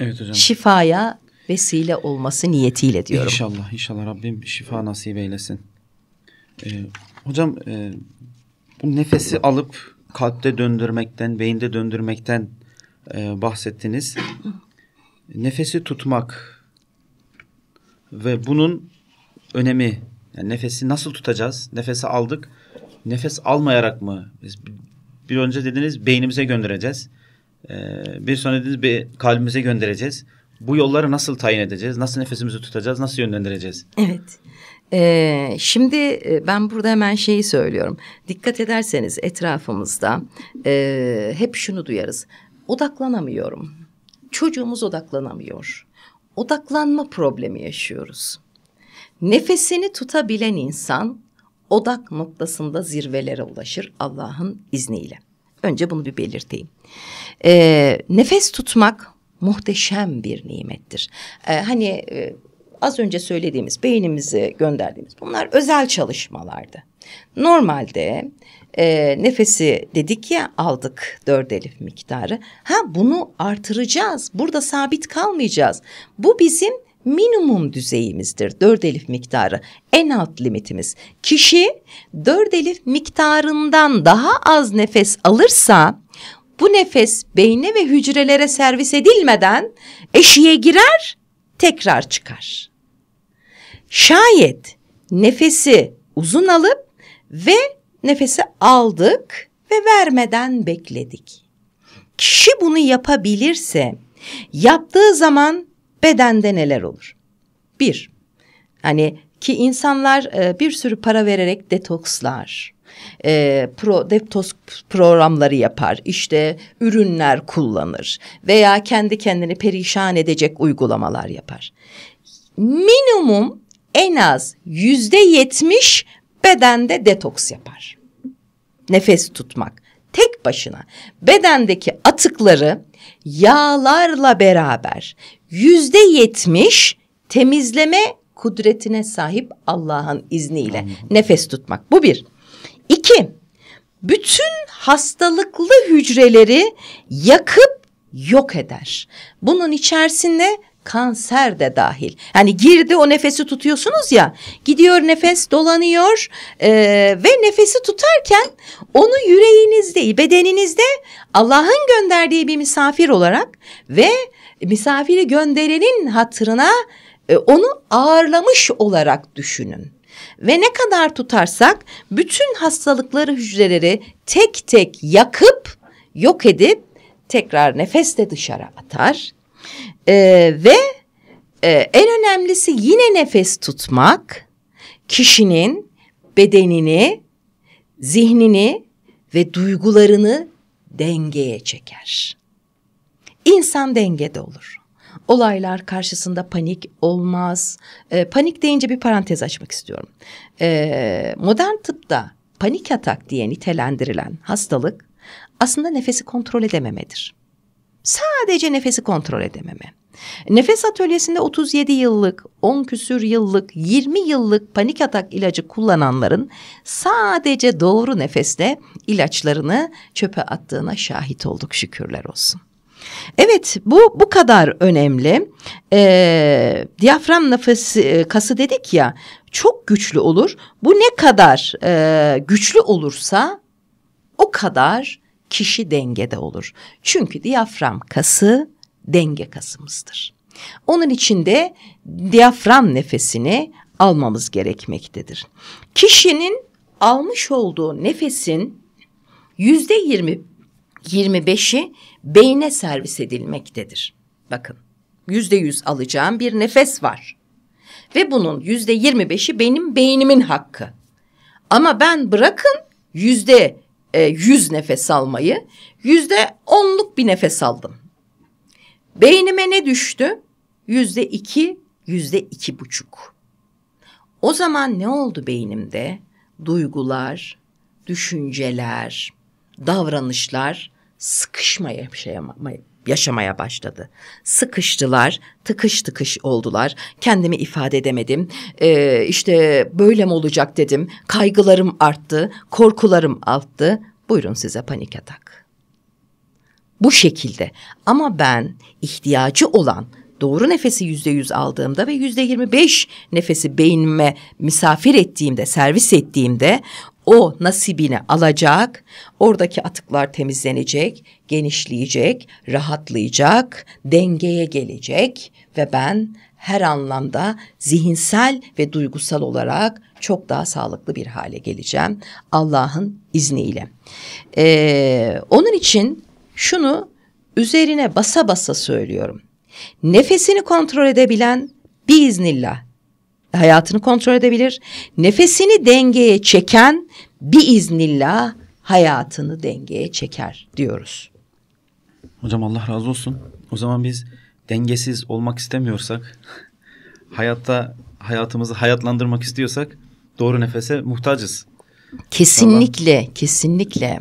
Evet hocam. Şifaya vesile olması niyetiyle diyorum. İnşallah inşallah Rabbim şifa nasip eylesin. Ee, hocam e, bu nefesi alıp kalpte döndürmekten, beyinde döndürmekten e, bahsettiniz. nefesi tutmak ve bunun önemi, yani nefesi nasıl tutacağız? Nefesi aldık, nefes almayarak mı? Biz bir önce dediniz beynimize göndereceğiz. E, bir sonra dediniz be, kalbimize göndereceğiz bu yolları nasıl tayin edeceğiz? Nasıl nefesimizi tutacağız? Nasıl yönlendireceğiz? Evet. Ee, şimdi e, ben burada hemen şeyi söylüyorum. Dikkat ederseniz etrafımızda e, hep şunu duyarız. Odaklanamıyorum. Çocuğumuz odaklanamıyor. Odaklanma problemi yaşıyoruz. Nefesini tutabilen insan odak noktasında zirvelere ulaşır Allah'ın izniyle. Önce bunu bir belirteyim. Ee, nefes tutmak muhteşem bir nimettir. Ee, hani e, az önce söylediğimiz beynimizi gönderdiğimiz bunlar özel çalışmalardı. Normalde e, nefesi dedik ya aldık dört elif miktarı. Ha bunu artıracağız. Burada sabit kalmayacağız. Bu bizim minimum düzeyimizdir. Dört elif miktarı en alt limitimiz. Kişi dört elif miktarından daha az nefes alırsa bu nefes beyne ve hücrelere servis edilmeden eşiğe girer, tekrar çıkar. Şayet nefesi uzun alıp ve nefesi aldık ve vermeden bekledik. Kişi bunu yapabilirse yaptığı zaman bedende neler olur? Bir, hani ki insanlar e, bir sürü para vererek detokslar, e, pro, deptos programları yapar. işte ürünler kullanır veya kendi kendini perişan edecek uygulamalar yapar. Minimum en az yüzde yetmiş bedende detoks yapar. Nefes tutmak tek başına bedendeki atıkları yağlarla beraber yüzde yetmiş temizleme kudretine sahip Allah'ın izniyle. Anladım. Nefes tutmak bu bir. İki, bütün hastalıklı hücreleri yakıp yok eder. Bunun içerisinde kanser de dahil. Yani girdi o nefesi tutuyorsunuz ya gidiyor nefes dolanıyor e, ve nefesi tutarken onu yüreğinizde bedeninizde Allah'ın gönderdiği bir misafir olarak ve misafiri gönderenin hatırına e, onu ağırlamış olarak düşünün. Ve ne kadar tutarsak bütün hastalıkları hücreleri tek tek yakıp yok edip tekrar nefeste dışarı atar. Ee, ve e, en önemlisi yine nefes tutmak kişinin bedenini, zihnini ve duygularını dengeye çeker. İnsan dengede olur olaylar karşısında panik olmaz. E, panik deyince bir parantez açmak istiyorum. E, modern tıpta panik atak diye nitelendirilen hastalık aslında nefesi kontrol edememedir. Sadece nefesi kontrol edememe. Nefes atölyesinde 37 yıllık, 10 küsür yıllık, 20 yıllık panik atak ilacı kullananların sadece doğru nefeste ilaçlarını çöpe attığına şahit olduk şükürler olsun. Evet bu bu kadar önemli. Ee, diyafram nefes e, kası dedik ya çok güçlü olur. Bu ne kadar e, güçlü olursa o kadar kişi dengede olur. Çünkü diyafram kası denge kasımızdır. Onun için de diyafram nefesini almamız gerekmektedir. Kişinin almış olduğu nefesin yüzde yirmi 25'i beyne servis edilmektedir. Bakın yüzde yüz alacağım bir nefes var. Ve bunun yüzde yirmi beşi benim beynimin hakkı. Ama ben bırakın yüzde e, yüz nefes almayı, yüzde onluk bir nefes aldım. Beynime ne düştü? Yüzde iki, yüzde iki buçuk. O zaman ne oldu beynimde? Duygular, düşünceler, davranışlar sıkışmaya şey yaşamaya başladı. Sıkıştılar, tıkış tıkış oldular. Kendimi ifade edemedim. Ee, işte böyle mi olacak dedim. Kaygılarım arttı, korkularım arttı. Buyurun size panik atak. Bu şekilde ama ben ihtiyacı olan doğru nefesi yüzde yüz aldığımda ve yüzde yirmi beş nefesi beynime misafir ettiğimde, servis ettiğimde o nasibini alacak, oradaki atıklar temizlenecek, genişleyecek, rahatlayacak, dengeye gelecek ve ben her anlamda zihinsel ve duygusal olarak çok daha sağlıklı bir hale geleceğim Allah'ın izniyle. Ee, onun için şunu üzerine basa basa söylüyorum. Nefesini kontrol edebilen biiznillah hayatını kontrol edebilir. Nefesini dengeye çeken bir iznilla hayatını dengeye çeker diyoruz. Hocam Allah razı olsun. O zaman biz dengesiz olmak istemiyorsak, hayatta hayatımızı hayatlandırmak istiyorsak doğru nefese muhtacız. Kesinlikle, Vallahi. kesinlikle.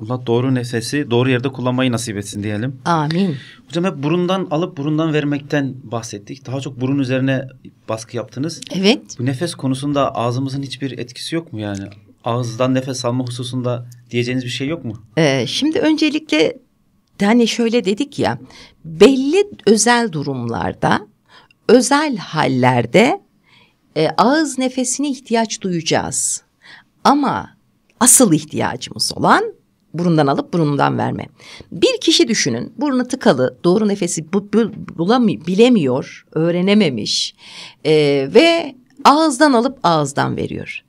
Allah doğru nefesi doğru yerde kullanmayı nasip etsin diyelim. Amin. Hocam hep burundan alıp burundan vermekten bahsettik. Daha çok burun üzerine baskı yaptınız. Evet. Bu nefes konusunda ağzımızın hiçbir etkisi yok mu yani? Ağızdan nefes alma hususunda diyeceğiniz bir şey yok mu? Ee, şimdi öncelikle hani şöyle dedik ya belli özel durumlarda özel hallerde e, ağız nefesine ihtiyaç duyacağız. Ama asıl ihtiyacımız olan burundan alıp burundan verme. Bir kişi düşünün burnu tıkalı doğru nefesi bu, bu, bulamıyor, bilemiyor, öğrenememiş e, ve ağızdan alıp ağızdan veriyor.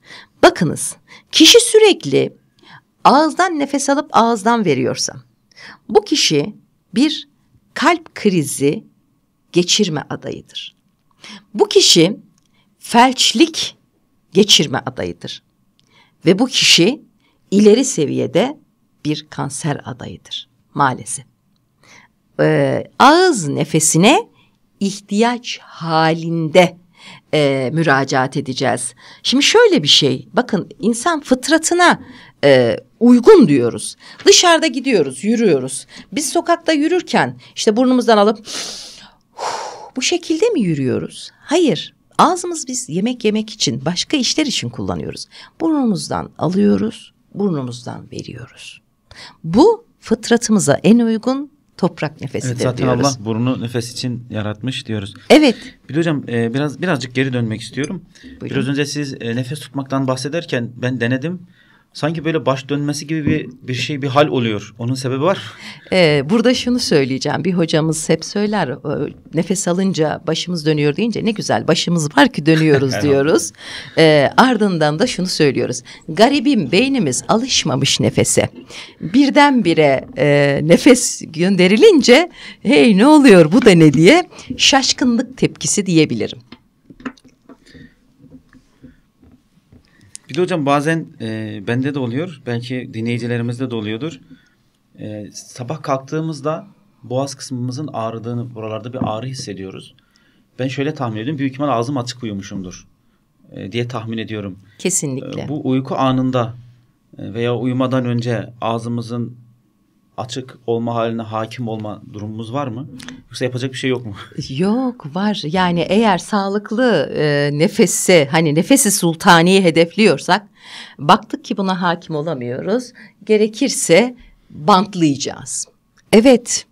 Bakınız kişi sürekli ağızdan nefes alıp ağızdan veriyorsa bu kişi bir kalp krizi geçirme adayıdır. Bu kişi felçlik geçirme adayıdır. Ve bu kişi ileri seviyede bir kanser adayıdır maalesef. Ee, ağız nefesine ihtiyaç halinde e, müracaat edeceğiz. Şimdi şöyle bir şey bakın insan fıtratına e, uygun diyoruz. Dışarıda gidiyoruz yürüyoruz. Biz sokakta yürürken işte burnumuzdan alıp bu şekilde mi yürüyoruz? Hayır ağzımız biz yemek yemek için başka işler için kullanıyoruz. Burnumuzdan alıyoruz burnumuzdan veriyoruz. Bu fıtratımıza en uygun toprak nefesidir evet, zaten diyoruz. Allah burnu nefes için yaratmış diyoruz. Evet. Bir hocam e, biraz birazcık geri dönmek istiyorum. Buyurun. Biraz önce siz e, nefes tutmaktan bahsederken ben denedim sanki böyle baş dönmesi gibi bir bir şey bir hal oluyor. Onun sebebi var. Ee, burada şunu söyleyeceğim. Bir hocamız hep söyler nefes alınca başımız dönüyor deyince ne güzel başımız var ki dönüyoruz diyoruz. Ee, ardından da şunu söylüyoruz. Garibim beynimiz alışmamış nefese. Birdenbire e, nefes gönderilince hey ne oluyor bu da ne diye şaşkınlık tepkisi diyebilirim. Bir de hocam bazen e, bende de oluyor. Belki dinleyicilerimizde de oluyordur. E, sabah kalktığımızda boğaz kısmımızın ağrıdığını, buralarda bir ağrı hissediyoruz. Ben şöyle tahmin ediyorum. Büyük ihtimal ağzım açık uyumuşumdur e, diye tahmin ediyorum. Kesinlikle. E, bu uyku anında e, veya uyumadan önce ağzımızın açık olma haline hakim olma durumumuz var mı? Yoksa yapacak bir şey yok mu? Yok var. Yani eğer sağlıklı e, nefesi hani nefesi sultaniyi hedefliyorsak baktık ki buna hakim olamıyoruz. Gerekirse bantlayacağız. Evet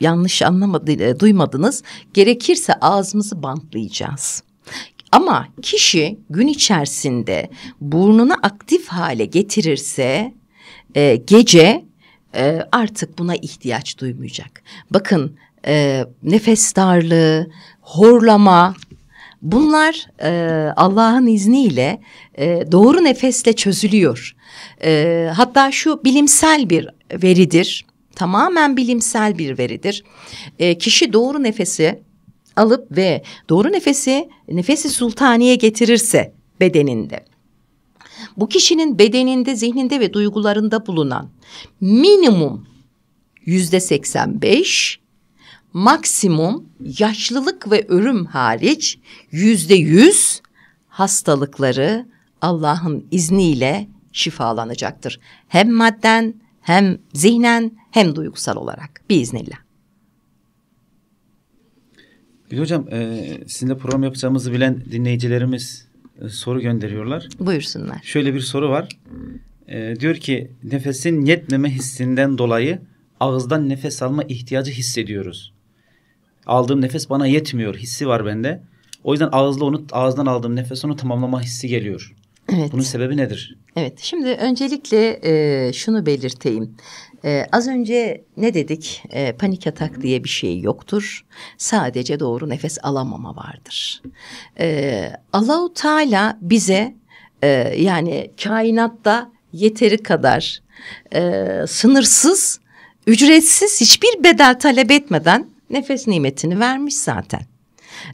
yanlış anlamadı, e, duymadınız. Gerekirse ağzımızı bantlayacağız. Ama kişi gün içerisinde burnunu aktif hale getirirse e, gece e, artık buna ihtiyaç duymayacak. Bakın e, nefes darlığı, horlama bunlar e, Allah'ın izniyle e, doğru nefesle çözülüyor. E, hatta şu bilimsel bir veridir. Tamamen bilimsel bir veridir. E, kişi doğru nefesi alıp ve doğru nefesi nefesi sultaniye getirirse bedeninde bu kişinin bedeninde, zihninde ve duygularında bulunan minimum yüzde 85, maksimum yaşlılık ve ölüm hariç yüzde 100 hastalıkları Allah'ın izniyle şifalanacaktır. Hem madden hem zihnen hem duygusal olarak biiznillah. Gül Hocam e, sizinle program yapacağımızı bilen dinleyicilerimiz e, soru gönderiyorlar. Buyursunlar. Şöyle bir soru var. Ee, diyor ki nefesin yetmeme hissinden dolayı ağızdan nefes alma ihtiyacı hissediyoruz. Aldığım nefes bana yetmiyor hissi var bende. O yüzden ağızla onu ağızdan aldığım nefes onu tamamlama hissi geliyor. Evet. Bunun sebebi nedir? Evet. Şimdi öncelikle e, şunu belirteyim. Ee, az önce ne dedik? Ee, panik atak diye bir şey yoktur. Sadece doğru nefes alamama vardır. Ee, Allahu Teala bize e, yani kainatta yeteri kadar e, sınırsız, ücretsiz hiçbir bedel talep etmeden nefes nimetini vermiş zaten.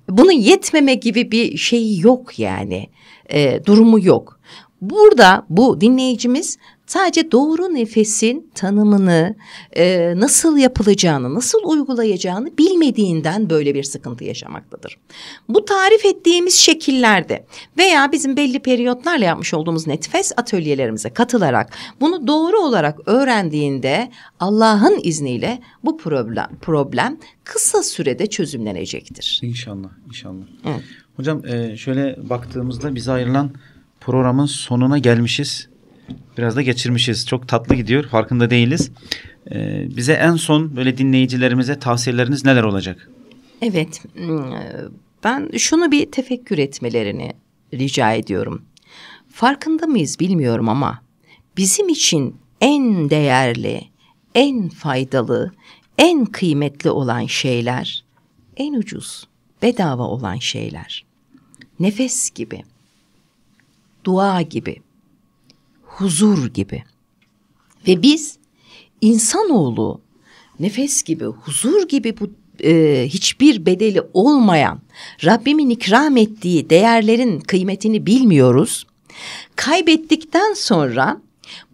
Bunun yetmeme gibi bir şey yok yani. E, durumu yok. Burada bu dinleyicimiz Sadece doğru nefesin tanımını e, nasıl yapılacağını, nasıl uygulayacağını bilmediğinden böyle bir sıkıntı yaşamaktadır. Bu tarif ettiğimiz şekillerde veya bizim belli periyotlarla yapmış olduğumuz nefes atölyelerimize katılarak bunu doğru olarak öğrendiğinde Allah'ın izniyle bu problem, problem kısa sürede çözümlenecektir. İnşallah, inşallah. Evet. Hocam e, şöyle baktığımızda bize ayrılan programın sonuna gelmişiz. Biraz da geçirmişiz. Çok tatlı gidiyor. Farkında değiliz. Ee, bize en son böyle dinleyicilerimize tavsiyeleriniz neler olacak? Evet. Hmm, ben şunu bir tefekkür etmelerini rica ediyorum. Farkında mıyız bilmiyorum ama bizim için en değerli, en faydalı, en kıymetli olan şeyler en ucuz, bedava olan şeyler. Nefes gibi, dua gibi, huzur gibi. Ve biz insanoğlu nefes gibi, huzur gibi bu e, hiçbir bedeli olmayan Rabbimin ikram ettiği değerlerin kıymetini bilmiyoruz. Kaybettikten sonra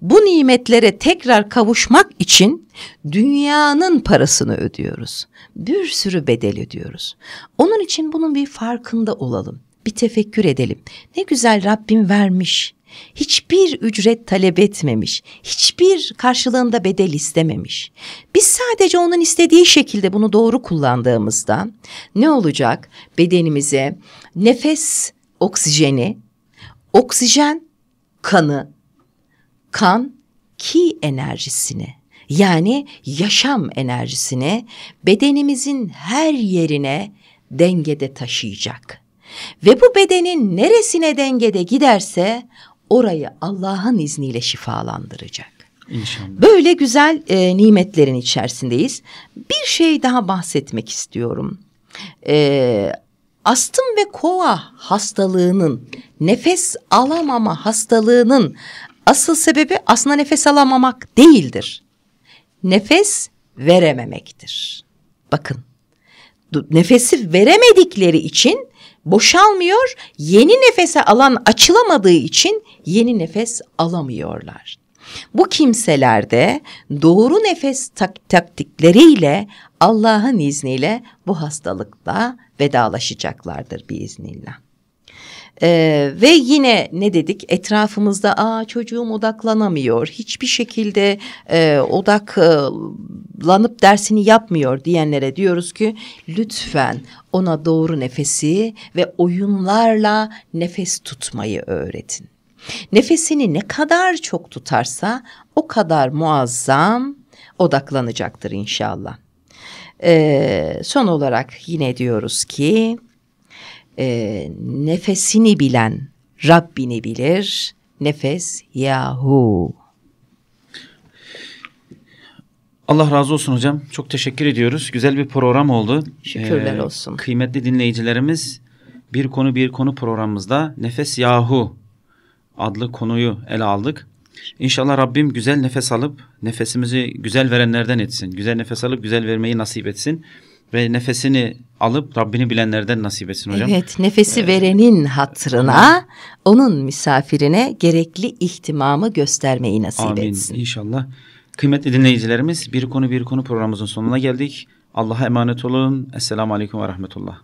bu nimetlere tekrar kavuşmak için dünyanın parasını ödüyoruz. Bir sürü bedel ödüyoruz. Onun için bunun bir farkında olalım. Bir tefekkür edelim. Ne güzel Rabbim vermiş hiçbir ücret talep etmemiş, hiçbir karşılığında bedel istememiş. Biz sadece onun istediği şekilde bunu doğru kullandığımızda ne olacak? Bedenimize nefes oksijeni, oksijen kanı, kan ki enerjisini yani yaşam enerjisini bedenimizin her yerine dengede taşıyacak. Ve bu bedenin neresine dengede giderse orayı Allah'ın izniyle şifalandıracak. İnşallah. Böyle güzel e, nimetlerin içerisindeyiz. Bir şey daha bahsetmek istiyorum. E, astım ve kova hastalığının, nefes alamama hastalığının asıl sebebi aslında nefes alamamak değildir. Nefes verememektir. Bakın nefesi veremedikleri için boşalmıyor. Yeni nefese alan açılamadığı için yeni nefes alamıyorlar. Bu kimselerde doğru nefes tak taktikleriyle Allah'ın izniyle bu hastalıkla vedalaşacaklardır biiznillah. Ee, ve yine ne dedik etrafımızda aa çocuğum odaklanamıyor hiçbir şekilde e, odaklanıp dersini yapmıyor diyenlere diyoruz ki lütfen ona doğru nefesi ve oyunlarla nefes tutmayı öğretin. Nefesini ne kadar çok tutarsa o kadar muazzam odaklanacaktır inşallah. Ee, son olarak yine diyoruz ki e, nefesini bilen Rabbini bilir. Nefes yahu. Allah razı olsun hocam. Çok teşekkür ediyoruz. Güzel bir program oldu. Şükürler ee, olsun. Kıymetli dinleyicilerimiz bir konu bir konu programımızda Nefes Yahu adlı konuyu ele aldık. İnşallah Rabbim güzel nefes alıp nefesimizi güzel verenlerden etsin. Güzel nefes alıp güzel vermeyi nasip etsin ve nefesini alıp Rabbini bilenlerden nasip etsin hocam. Evet nefesi ee, verenin hatırına onun misafirine gerekli ihtimamı göstermeyi nasip amin, etsin. Amin Kıymetli dinleyicilerimiz bir konu bir konu programımızın sonuna geldik. Allah'a emanet olun. Esselamu Aleyküm ve Rahmetullah.